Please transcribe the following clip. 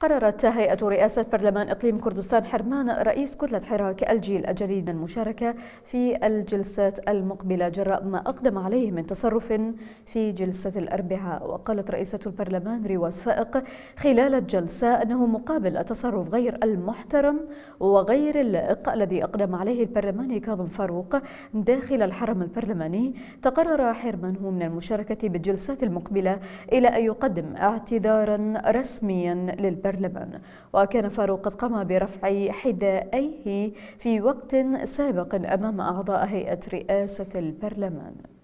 قررت هيئة رئاسة برلمان إقليم كردستان حرمان رئيس كتلة حراك الجيل الجديد من المشاركة في الجلسات المقبلة جراء ما أقدم عليه من تصرف في جلسة الأربعاء وقالت رئيسة البرلمان رواز فائق خلال الجلسة أنه مقابل التصرف غير المحترم وغير اللائق الذي أقدم عليه البرلماني كاظم فاروق داخل الحرم البرلماني تقرر حرمانه من المشاركة بالجلسات المقبلة إلى أن يقدم اعتذارا رسميا للبرلمان البرلمان وكان فاروق قد قام برفع حذائيه في وقت سابق أمام أعضاء هيئة رئاسة البرلمان